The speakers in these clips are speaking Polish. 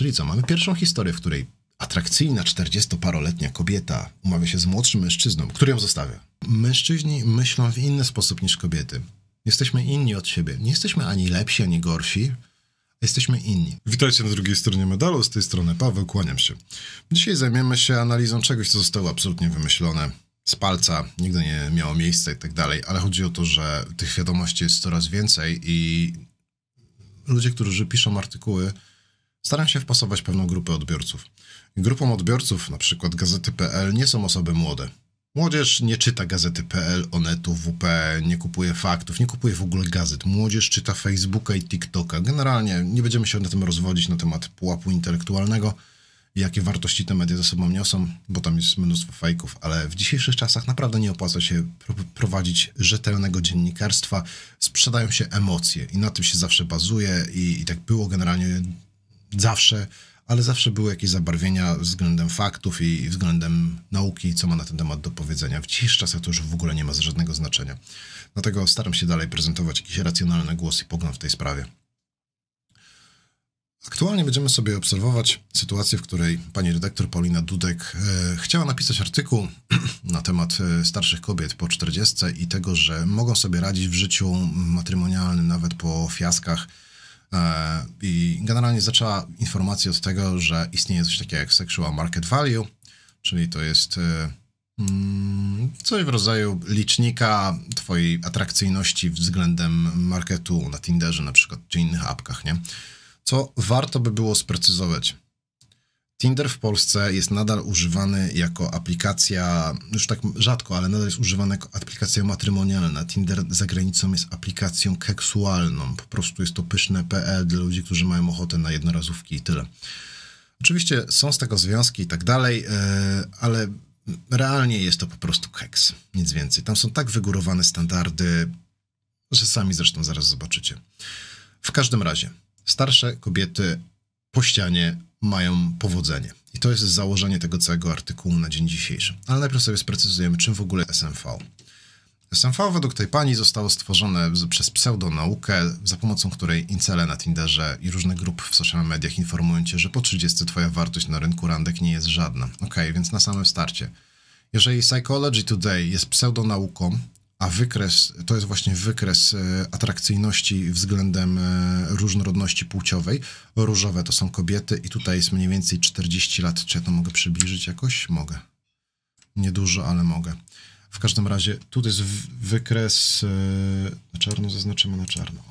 Czyli co, mamy pierwszą historię, w której atrakcyjna 40-paroletnia kobieta umawia się z młodszym mężczyzną, który ją zostawia. Mężczyźni myślą w inny sposób niż kobiety. Jesteśmy inni od siebie. Nie jesteśmy ani lepsi, ani gorsi. Jesteśmy inni. Witajcie na drugiej stronie medalu, z tej strony Paweł, kłaniam się. Dzisiaj zajmiemy się analizą czegoś, co zostało absolutnie wymyślone z palca, nigdy nie miało miejsca i tak dalej, ale chodzi o to, że tych wiadomości jest coraz więcej i ludzie, którzy piszą artykuły, Staram się wpasować pewną grupę odbiorców. Grupą odbiorców, na przykład gazety.pl, nie są osoby młode. Młodzież nie czyta gazety.pl, Onetu, WP, nie kupuje faktów, nie kupuje w ogóle gazet. Młodzież czyta Facebooka i TikToka. Generalnie nie będziemy się na tym rozwodzić na temat pułapu intelektualnego, jakie wartości te media ze sobą niosą, bo tam jest mnóstwo fajków, ale w dzisiejszych czasach naprawdę nie opłaca się prowadzić rzetelnego dziennikarstwa. Sprzedają się emocje i na tym się zawsze bazuje i, i tak było generalnie zawsze, ale zawsze były jakieś zabarwienia względem faktów i względem nauki, co ma na ten temat do powiedzenia. W dzisiejszych czasach to już w ogóle nie ma żadnego znaczenia. Dlatego staram się dalej prezentować jakiś racjonalny głos i pogląd w tej sprawie. Aktualnie będziemy sobie obserwować sytuację, w której pani redaktor Paulina Dudek e, chciała napisać artykuł na temat e, starszych kobiet po 40 i tego, że mogą sobie radzić w życiu matrymonialnym nawet po fiaskach E, I generalnie zaczęła informacja od tego, że istnieje coś takiego jak sexual market value, czyli to jest e, mm, coś w rodzaju licznika twojej atrakcyjności względem marketu na Tinderze na przykład, czy innych apkach, nie? Co warto by było sprecyzować. Tinder w Polsce jest nadal używany jako aplikacja, no już tak rzadko, ale nadal jest używany jako aplikacja matrymonialna. Tinder za granicą jest aplikacją keksualną. Po prostu jest to pyszne PL dla ludzi, którzy mają ochotę na jednorazówki i tyle. Oczywiście są z tego związki i tak dalej, e, ale realnie jest to po prostu keks. Nic więcej. Tam są tak wygórowane standardy, że sami zresztą zaraz zobaczycie. W każdym razie, starsze kobiety po ścianie mają powodzenie. I to jest założenie tego całego artykułu na dzień dzisiejszy. Ale najpierw sobie sprecyzujemy, czym w ogóle SMV. SMV według tej pani zostało stworzone przez pseudonaukę, za pomocą której incele na Tinderze i różne grupy w social mediach informują cię, że po 30 twoja wartość na rynku randek nie jest żadna. Ok, więc na samym starcie. Jeżeli Psychology Today jest pseudonauką, a wykres to jest właśnie wykres e, atrakcyjności względem e, różnorodności płciowej. Różowe to są kobiety i tutaj jest mniej więcej 40 lat. Czy ja to mogę przybliżyć jakoś? Mogę. Niedużo, ale mogę. W każdym razie tu jest wykres e, na czarno, zaznaczymy na czarno.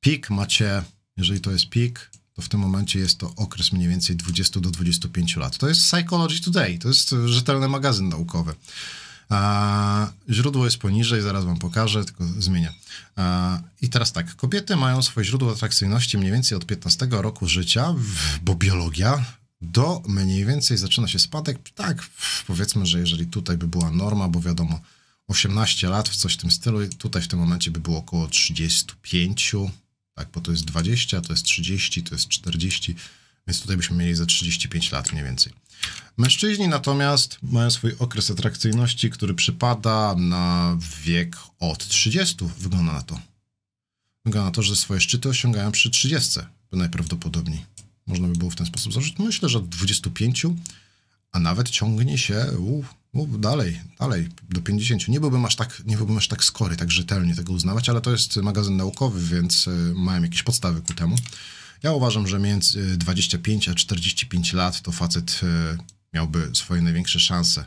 Pik macie, jeżeli to jest pik, to w tym momencie jest to okres mniej więcej 20 do 25 lat. To jest Psychology Today, to jest rzetelny magazyn naukowy. A, źródło jest poniżej, zaraz wam pokażę, tylko zmienię. A, I teraz tak, kobiety mają swoje źródło atrakcyjności mniej więcej od 15 roku życia, w, bo biologia do mniej więcej zaczyna się spadek. Tak, powiedzmy, że jeżeli tutaj by była norma, bo wiadomo, 18 lat w coś w tym stylu, tutaj w tym momencie by było około 35, tak, bo to jest 20, to jest 30, to jest 40 więc tutaj byśmy mieli za 35 lat mniej więcej. Mężczyźni natomiast mają swój okres atrakcyjności, który przypada na wiek od 30. Wygląda na to. Wygląda na to, że swoje szczyty osiągają przy 30. Najprawdopodobniej. Można by było w ten sposób założyć. Myślę, że od 25, a nawet ciągnie się dalej, dalej, do 50. Nie byłbym, aż tak, nie byłbym aż tak skory, tak rzetelnie tego uznawać, ale to jest magazyn naukowy, więc e, mają jakieś podstawy ku temu. Ja uważam, że między 25 e, a 45 lat to facet e, miałby swoje największe szanse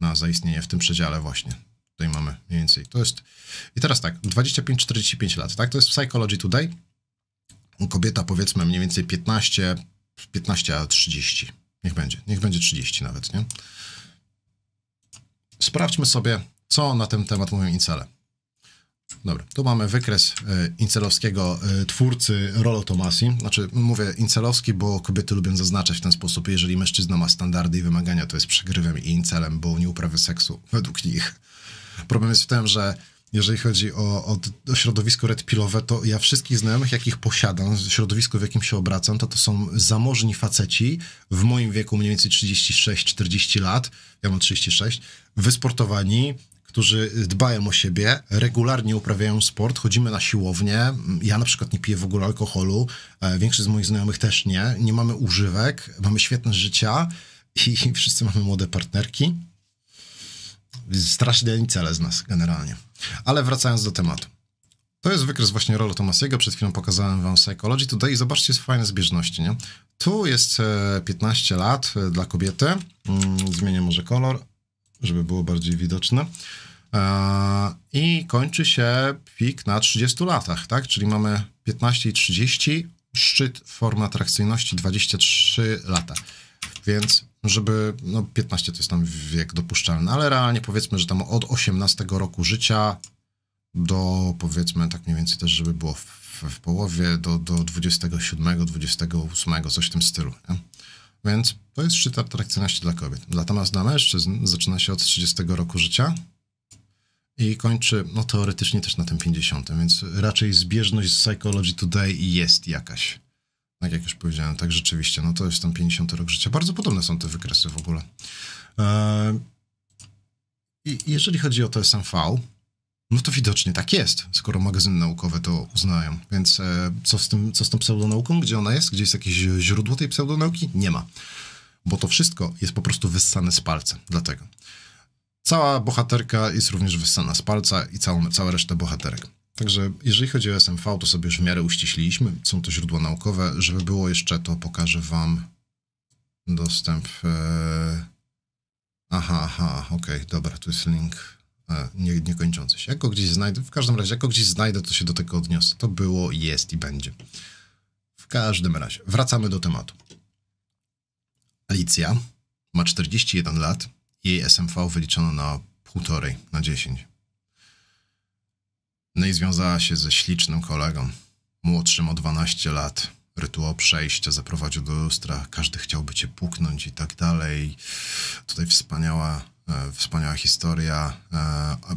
na zaistnienie w tym przedziale właśnie. Tutaj mamy mniej więcej. To jest... I teraz tak, 25-45 lat, tak? To jest Psychology Today. Kobieta powiedzmy mniej więcej 15, 15 a 30. Niech będzie. Niech będzie 30 nawet, nie? Sprawdźmy sobie, co na ten temat mówią incele. Dobra, tu mamy wykres e, incelowskiego e, twórcy Rolo Tomasi. Znaczy, mówię incelowski, bo kobiety lubią zaznaczać w ten sposób, jeżeli mężczyzna ma standardy i wymagania, to jest przegrywem i incelem, bo nie uprawia seksu według nich. Problem jest w tym, że jeżeli chodzi o, o, o środowisko redpilowe, to ja wszystkich znajomych, jakich posiadam, środowisko, w jakim się obracam, to to są zamożni faceci w moim wieku mniej więcej 36-40 lat, ja mam 36, wysportowani, którzy dbają o siebie, regularnie uprawiają sport, chodzimy na siłownię. Ja na przykład nie piję w ogóle alkoholu, e, większość z moich znajomych też nie. Nie mamy używek, mamy świetne życia i wszyscy mamy młode partnerki. Strasznie cele z nas generalnie. Ale wracając do tematu. To jest wykres właśnie Rolo Tomasiego. Przed chwilą pokazałem wam Psychology tutaj i zobaczcie fajne zbieżności, nie? Tu jest 15 e, lat e, dla kobiety. Mm, zmienię może kolor żeby było bardziej widoczne. E, I kończy się pik na 30 latach, tak? Czyli mamy 15 i 30, szczyt formy atrakcyjności 23 lata. Więc żeby, no 15 to jest tam wiek dopuszczalny, ale realnie powiedzmy, że tam od 18 roku życia do powiedzmy tak mniej więcej też, żeby było w, w połowie, do, do 27, 28, coś w tym stylu. Nie? Więc to jest szczyt atrakcyjności dla kobiet. Natomiast dla mężczyzn zaczyna się od 30 roku życia i kończy, no teoretycznie też na tym 50, więc raczej zbieżność z Psychology Today jest jakaś. Tak jak już powiedziałem, tak rzeczywiście, no to jest tam 50 rok życia. Bardzo podobne są te wykresy w ogóle. E, I jeżeli chodzi o to SMV, no to widocznie tak jest, skoro magazyny naukowe to uznają. Więc e, co, z tym, co z tą pseudonauką? Gdzie ona jest? Gdzie jest jakieś e, źródło tej pseudonauki? Nie ma. Bo to wszystko jest po prostu wyssane z palca. Dlatego. Cała bohaterka jest również wyssana z palca i całą, cała reszta bohaterek. Także jeżeli chodzi o SMV, to sobie już w miarę uściśliliśmy. Są to źródła naukowe. Żeby było jeszcze, to pokażę wam dostęp... E... Aha, aha, okej, okay, dobra, tu jest link E, nie, kończący się. Jak go gdzieś znajdę, w każdym razie, jak go gdzieś znajdę, to się do tego odniosę. To było, jest i będzie. W każdym razie, wracamy do tematu. Alicja ma 41 lat, jej SMV wyliczono na półtorej, na 10. No i związała się ze ślicznym kolegą, młodszym o 12 lat. Rytuał przejścia zaprowadził do lustra, każdy chciałby cię puknąć i tak dalej. Tutaj wspaniała E, wspaniała historia.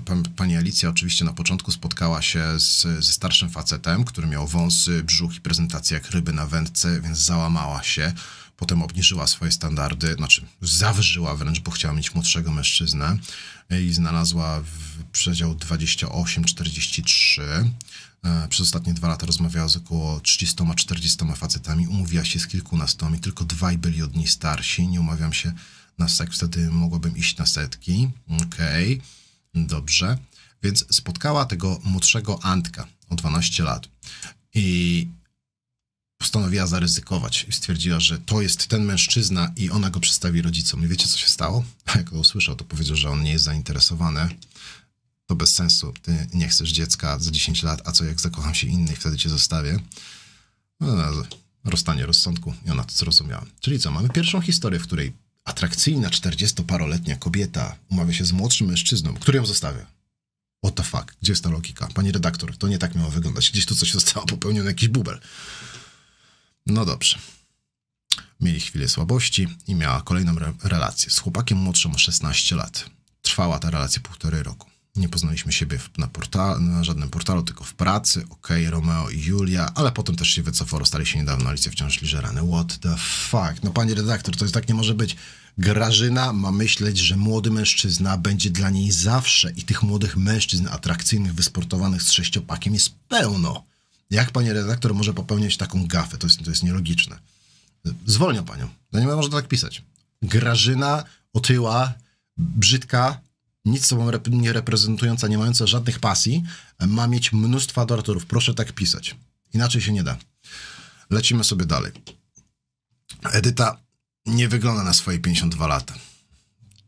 E, pani Alicja oczywiście na początku spotkała się z, ze starszym facetem, który miał wąsy, brzuch i prezentację jak ryby na wędce, więc załamała się. Potem obniżyła swoje standardy, znaczy zawrzyła wręcz, bo chciała mieć młodszego mężczyznę e, i znalazła w przedział 28-43. Przez ostatnie dwa lata rozmawiała z około 30-40 facetami, umówiła się z kilkunastoma, tylko dwaj byli od niej starsi. Nie umawiam się na sek, wtedy mogłabym iść na setki. Okej, okay. dobrze. Więc spotkała tego młodszego Antka o 12 lat i postanowiła zaryzykować. Stwierdziła, że to jest ten mężczyzna i ona go przedstawi rodzicom. I wiecie, co się stało? Jak go usłyszał, to powiedział, że on nie jest zainteresowany. To bez sensu. Ty nie chcesz dziecka za 10 lat, a co jak zakocham się innej, wtedy cię zostawię. No, no, no, rozstanie rozsądku i ona to zrozumiała. Czyli co, mamy pierwszą historię, w której Atrakcyjna czterdziestoparoletnia paroletnia kobieta umawia się z młodszym mężczyzną, który ją zostawia. What the fuck? Gdzie jest ta logika? Pani redaktor, to nie tak miało wyglądać. Gdzieś tu coś zostało popełnione, jakiś bubel. No dobrze. Mieli chwilę słabości i miała kolejną re relację z chłopakiem młodszym o 16 lat. Trwała ta relacja półtorej roku. Nie poznaliśmy siebie na, porta- na żadnym portalu, tylko w pracy. Okej, okay, Romeo i Julia, ale potem też się wycofało, stali się niedawno, Alicja wciąż liżerany. What the fuck? No pani redaktor, to jest tak nie może być. Grażyna ma myśleć, że młody mężczyzna będzie dla niej zawsze i tych młodych mężczyzn atrakcyjnych, wysportowanych z sześciopakiem jest pełno. Jak pani redaktor może popełniać taką gafę? To jest, to jest nielogiczne. Zwolnię panią. No nie można tak pisać. Grażyna, otyła, brzydka, nic sobą rep nie reprezentująca, nie mająca żadnych pasji, ma mieć mnóstwo adoratorów. Proszę tak pisać. Inaczej się nie da. Lecimy sobie dalej. Edyta nie wygląda na swoje 52 lata.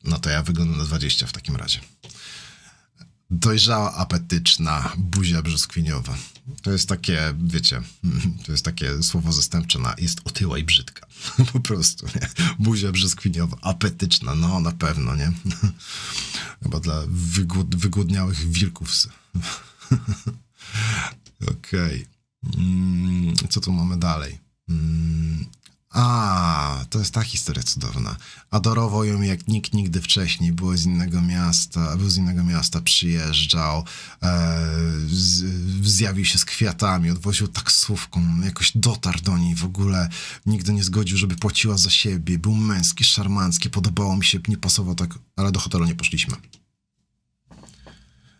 No to ja wyglądam na 20 w takim razie. Dojrzała, apetyczna, buzia brzoskwiniowa. To jest takie, wiecie, to jest takie słowo zastępcze na jest otyła i brzydka. Po prostu, nie? Buzia brzoskwiniowa, apetyczna, no na pewno, nie? Chyba dla wygłod wygłodniałych wilków. Okej. Okay. Mm, co tu mamy dalej? Mm. A, to jest ta historia cudowna. Adorował ją jak nikt nigdy wcześniej. Był z innego miasta, był z innego miasta, przyjeżdżał, e, z, zjawił się z kwiatami, odwoził taksówką, jakoś dotarł do niej w ogóle. Nigdy nie zgodził, żeby płaciła za siebie. Był męski, szarmancki, podobało mi się, nie pasował tak, ale do hotelu nie poszliśmy.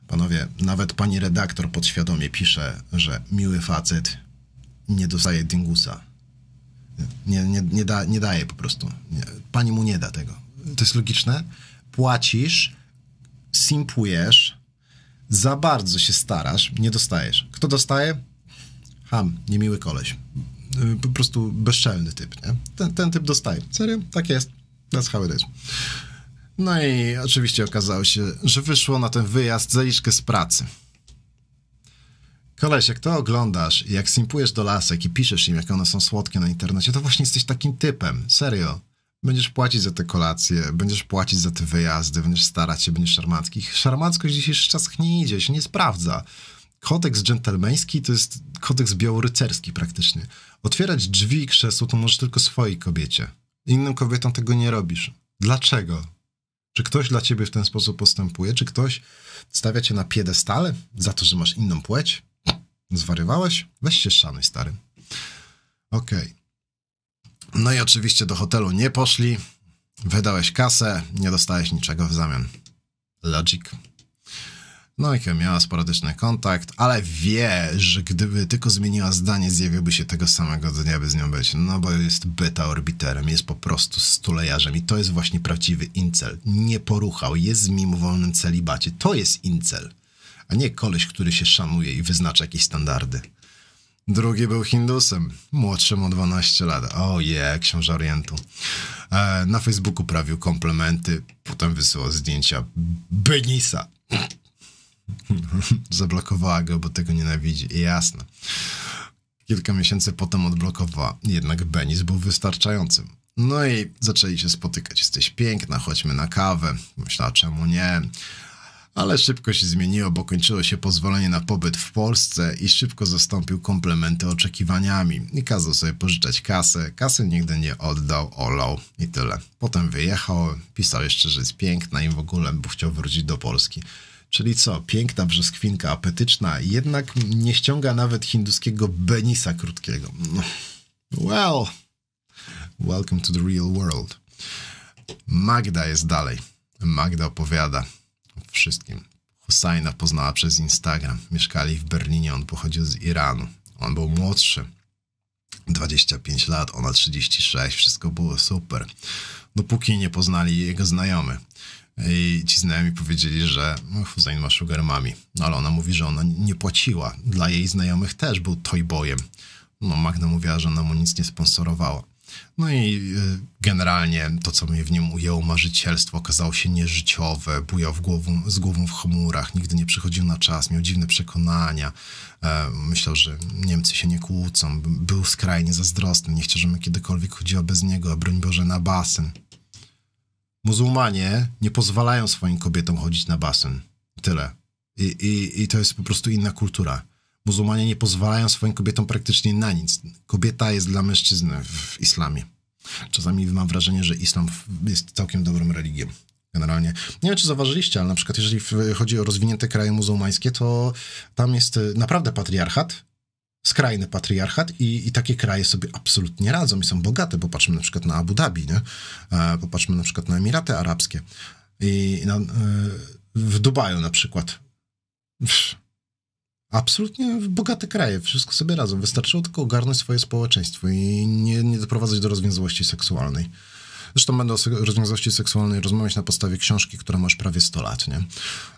Panowie, nawet pani redaktor podświadomie pisze, że miły facet nie dostaje dingusa. Nie, nie, nie, da, nie daje po prostu. Nie, pani mu nie da tego. To jest logiczne. Płacisz, simpujesz, za bardzo się starasz, nie dostajesz. Kto dostaje? Ham, niemiły koleś. Y, po prostu bezczelny typ, nie? Ten, ten typ dostaje. Serio? Tak jest. That's how it is. No i oczywiście okazało się, że wyszło na ten wyjazd zaliczkę z pracy. Koleś, jak to oglądasz i jak simpujesz do lasek i piszesz im, jak one są słodkie na internecie, to właśnie jesteś takim typem. Serio. Będziesz płacić za te kolacje, będziesz płacić za te wyjazdy, będziesz starać się, będziesz szarmacki. Szarmackość w dzisiejszych czasach nie idzie, się nie sprawdza. Kodeks dżentelmeński to jest kodeks białorycerski praktycznie. Otwierać drzwi i krzesło to możesz tylko swojej kobiecie. Innym kobietom tego nie robisz. Dlaczego? Czy ktoś dla ciebie w ten sposób postępuje? Czy ktoś stawia cię na piedestale za to, że masz inną płeć? Zwariowałeś? Weź się szanuj, stary. Okej. Okay. No i oczywiście do hotelu nie poszli. Wydałeś kasę, nie dostałeś niczego w zamian. Logic. No i miała sporadyczny kontakt, ale wie, że gdyby tylko zmieniła zdanie, zjawiłby się tego samego dnia, by z nią być. No bo jest beta orbiterem, jest po prostu stulejarzem i to jest właśnie prawdziwy incel. Nie poruchał, jest w mimowolnym celibacie. To jest incel a nie koleś, który się szanuje i wyznacza jakieś standardy. Drugi był Hindusem, młodszym o 12 lat. O je, yeah, książę Orientu. E, na Facebooku prawił komplementy, potem wysyłał zdjęcia Benisa. Zablokowała go, bo tego nienawidzi. jasne. Kilka miesięcy potem odblokowała, jednak Benis był wystarczającym. No i zaczęli się spotykać. Jesteś piękna, chodźmy na kawę. Myślała, czemu nie? ale szybko się zmieniło, bo kończyło się pozwolenie na pobyt w Polsce i szybko zastąpił komplementy oczekiwaniami i kazał sobie pożyczać kasę. kasę nigdy nie oddał, olał i tyle. Potem wyjechał, pisał jeszcze, że jest piękna i w ogóle bo chciał wrócić do Polski. Czyli co, piękna brzoskwinka apetyczna, jednak nie ściąga nawet hinduskiego benisa krótkiego. Well, welcome to the real world. Magda jest dalej. Magda opowiada wszystkim. Husajna poznała przez Instagram. Mieszkali w Berlinie, on pochodził z Iranu. On był młodszy. 25 lat, ona 36, wszystko było super. Dopóki nie poznali jego znajomy. I ci znajomi powiedzieli, że no, Husajn ma sugar mami. No ale ona mówi, że ona nie płaciła. Dla jej znajomych też był toyboyem. No Magda mówiła, że ona mu nic nie sponsorowała. No i y, generalnie to, co mnie w nim ujęło, marzycielstwo okazało się nieżyciowe, bujał w głowę, z głową w chmurach, nigdy nie przychodził na czas, miał dziwne przekonania, e, myślał, że Niemcy się nie kłócą, był skrajnie zazdrosny, nie chciał, żebym kiedykolwiek chodziła bez niego, a broń Boże na basen. Muzułmanie nie pozwalają swoim kobietom chodzić na basen. Tyle. I, i, i to jest po prostu inna kultura muzułmanie nie pozwalają swoim kobietom praktycznie na nic. Kobieta jest dla mężczyzny w islamie. Czasami mam wrażenie, że islam jest całkiem dobrą religią. Generalnie. Nie wiem, czy zauważyliście, ale na przykład jeżeli chodzi o rozwinięte kraje muzułmańskie, to tam jest y, naprawdę patriarchat, skrajny patriarchat i, i takie kraje sobie absolutnie radzą i są bogate. Popatrzmy na przykład na Abu Dhabi, nie? E, popatrzmy na przykład na Emiraty Arabskie i na, e, w Dubaju na przykład absolutnie bogate kraje, wszystko sobie razem. Wystarczyło tylko ogarnąć swoje społeczeństwo i nie, nie doprowadzać do rozwiązłości seksualnej. Zresztą będę o se rozwiązłości seksualnej rozmawiać na podstawie książki, która ma już prawie 100 lat, nie?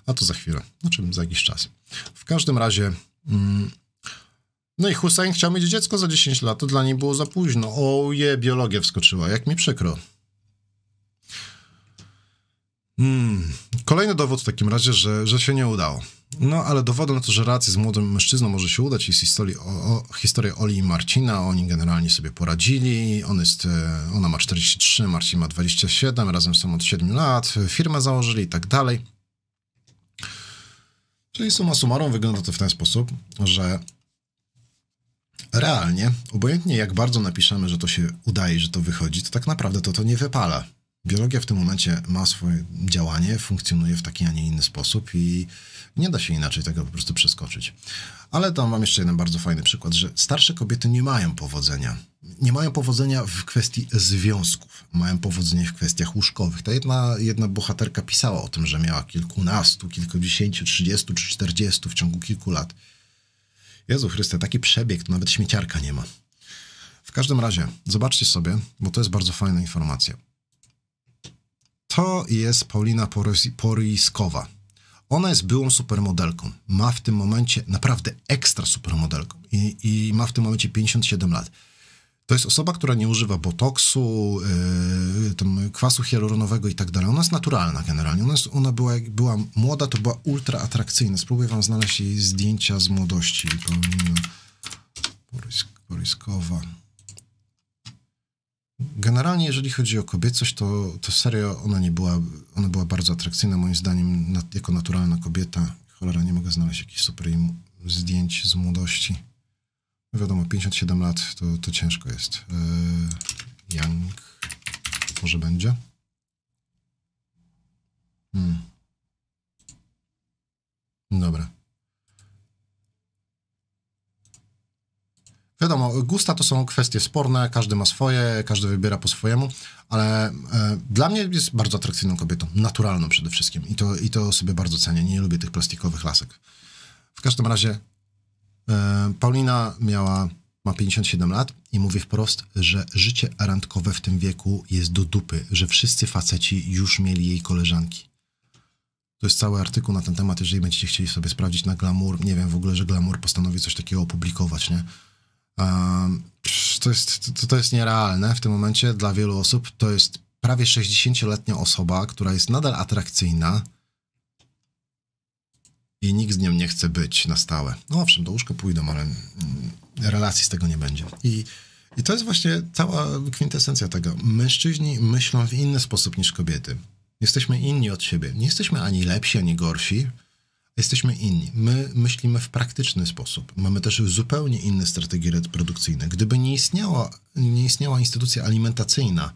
A to za chwilę, znaczy za jakiś czas. W każdym razie... Mm, no i Hussein chciał mieć dziecko za 10 lat, to dla niej było za późno. Oje, biologia wskoczyła, jak mi przykro. Hmm. Kolejny dowód w takim razie, że, że się nie udało. No, ale dowodem na to, że racja z młodym mężczyzną może się udać jest o, o, historia Oli i Marcina. Oni generalnie sobie poradzili. On jest, e, ona ma 43, Marcin ma 27, razem są od 7 lat, firmę założyli i tak dalej. Czyli suma summarum wygląda to w ten sposób, że realnie, obojętnie jak bardzo napiszemy, że to się udaje, że to wychodzi, to tak naprawdę to to nie wypala. Biologia w tym momencie ma swoje działanie, funkcjonuje w taki, a nie inny sposób i nie da się inaczej tego po prostu przeskoczyć. Ale tam mam jeszcze jeden bardzo fajny przykład, że starsze kobiety nie mają powodzenia. Nie mają powodzenia w kwestii związków, mają powodzenie w kwestiach łóżkowych. Ta jedna, jedna bohaterka pisała o tym, że miała kilkunastu, kilkudziesięciu, trzydziestu czy czterdziestu w ciągu kilku lat. Jezu Chryste, taki przebieg to nawet śmieciarka nie ma. W każdym razie, zobaczcie sobie, bo to jest bardzo fajna informacja to jest Paulina Poryjskowa. Ona jest byłą supermodelką. Ma w tym momencie naprawdę ekstra supermodelką i, i ma w tym momencie 57 lat. To jest osoba, która nie używa botoksu, yy, kwasu hialuronowego i tak dalej. Ona jest naturalna generalnie. Ona, jest, ona, była, jak była młoda, to była ultra atrakcyjna. Spróbuję wam znaleźć jej zdjęcia z młodości. Paulina Poryjskowa. Generalnie, jeżeli chodzi o kobiecość, to, to serio ona nie była, ona była bardzo atrakcyjna moim zdaniem jako naturalna kobieta. Cholera, nie mogę znaleźć jakichś super zdjęć z młodości. No wiadomo, 57 lat to, to ciężko jest. E, young, może będzie. Hmm. Dobra. Wiadomo, gusta to są kwestie sporne, każdy ma swoje, każdy wybiera po swojemu, ale e, dla mnie jest bardzo atrakcyjną kobietą, naturalną przede wszystkim i to, i to sobie bardzo cenię, nie lubię tych plastikowych lasek. W każdym razie e, Paulina miała, ma 57 lat i mówi wprost, że życie randkowe w tym wieku jest do dupy, że wszyscy faceci już mieli jej koleżanki. To jest cały artykuł na ten temat, jeżeli będziecie chcieli sobie sprawdzić na Glamour. Nie wiem w ogóle, że Glamour postanowi coś takiego opublikować, nie? To jest, to, to jest nierealne w tym momencie dla wielu osób. To jest prawie 60-letnia osoba, która jest nadal atrakcyjna i nikt z nią nie chce być na stałe. No owszem, do łóżka pójdą, ale mm, relacji z tego nie będzie. I, i to jest właśnie cała kwintesencja tego. Mężczyźni myślą w inny sposób niż kobiety. Jesteśmy inni od siebie. Nie jesteśmy ani lepsi, ani gorsi Jesteśmy inni. My myślimy w praktyczny sposób. Mamy też zupełnie inne strategie reprodukcyjne. Gdyby nie istniała, nie istniała instytucja alimentacyjna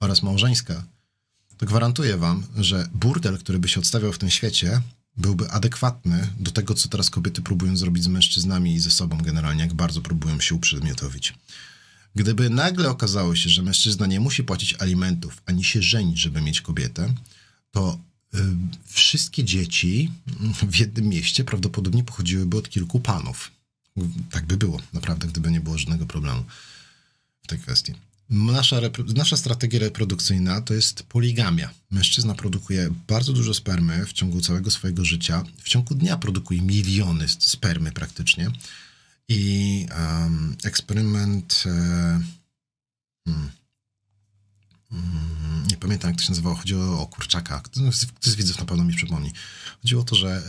oraz małżeńska, to gwarantuję wam, że burdel, który by się odstawiał w tym świecie, byłby adekwatny do tego, co teraz kobiety próbują zrobić z mężczyznami i ze sobą generalnie, jak bardzo próbują się uprzedmiotowić. Gdyby nagle okazało się, że mężczyzna nie musi płacić alimentów ani się żenić, żeby mieć kobietę, to Wszystkie dzieci w jednym mieście prawdopodobnie pochodziłyby od kilku panów. Tak by było, naprawdę, gdyby nie było żadnego problemu w tej kwestii. Nasza, nasza strategia reprodukcyjna to jest poligamia. Mężczyzna produkuje bardzo dużo spermy w ciągu całego swojego życia. W ciągu dnia produkuje miliony spermy praktycznie. I um, eksperyment. E, hmm, Mm, nie pamiętam jak to się nazywało, chodziło o kurczaka. Ktoś z widzów na pewno mi przypomni. Chodziło o to, że,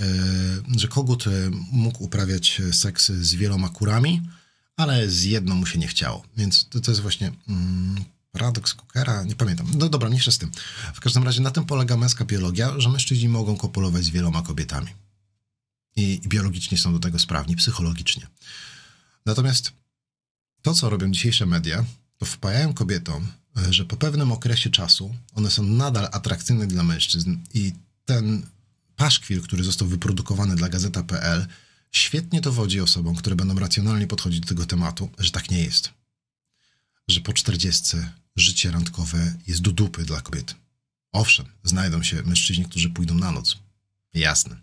e, że kogut e, mógł uprawiać e, seks z wieloma kurami, ale z jedną mu się nie chciało. Więc to, to jest właśnie mm, paradoks kukera. nie pamiętam. No dobra, mniejsza z tym. W każdym razie na tym polega męska biologia, że mężczyźni mogą kopulować z wieloma kobietami. I, i biologicznie są do tego sprawni, psychologicznie. Natomiast to, co robią dzisiejsze media, to wpajają kobietom, E, że po pewnym okresie czasu one są nadal atrakcyjne dla mężczyzn i ten paszkwil, który został wyprodukowany dla gazeta.pl, świetnie dowodzi osobom, które będą racjonalnie podchodzić do tego tematu, że tak nie jest. Że po czterdziestce życie randkowe jest do dupy dla kobiet. Owszem, znajdą się mężczyźni, którzy pójdą na noc. Jasne.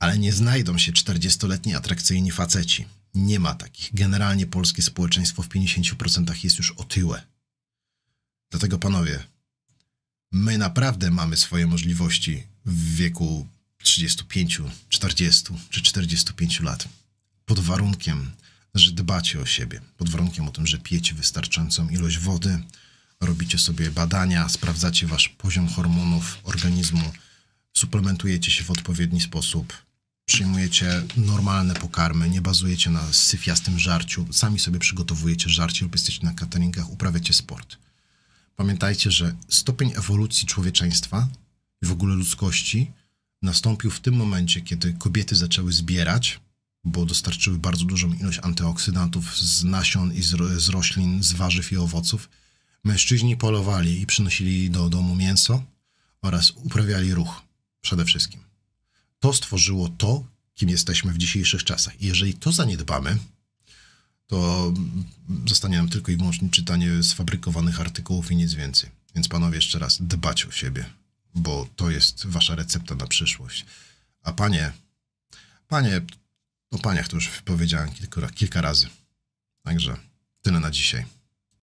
Ale nie znajdą się 40-letni atrakcyjni faceci. Nie ma takich. Generalnie polskie społeczeństwo w 50% jest już otyłe. Dlatego panowie, my naprawdę mamy swoje możliwości w wieku 35, 40 czy 45 lat. Pod warunkiem, że dbacie o siebie, pod warunkiem o tym, że pijecie wystarczającą ilość wody, robicie sobie badania, sprawdzacie wasz poziom hormonów organizmu, suplementujecie się w odpowiedni sposób, przyjmujecie normalne pokarmy, nie bazujecie na syfiastym żarciu, sami sobie przygotowujecie żarcie lub jesteście na cateringach, uprawiacie sport. Pamiętajcie, że stopień ewolucji człowieczeństwa i w ogóle ludzkości nastąpił w tym momencie, kiedy kobiety zaczęły zbierać, bo dostarczyły bardzo dużą ilość antyoksydantów z nasion i z, roślin, z warzyw i owoców. Mężczyźni polowali i przynosili do domu mięso oraz uprawiali ruch przede wszystkim. To stworzyło to, kim jesteśmy w dzisiejszych czasach. I jeżeli to zaniedbamy, to zostanie nam tylko i wyłącznie czytanie sfabrykowanych artykułów i nic więcej. Więc panowie, jeszcze raz, dbać o siebie, bo to jest wasza recepta na przyszłość. A panie, panie, o paniach to już powiedziałem kilka, kilka razy. Także tyle na dzisiaj.